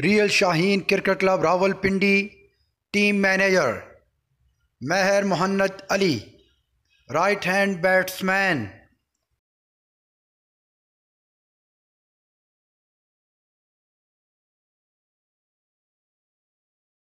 real Shaheen cricket club Rawalpindi team manager Mehar Mohannad Ali right hand batsman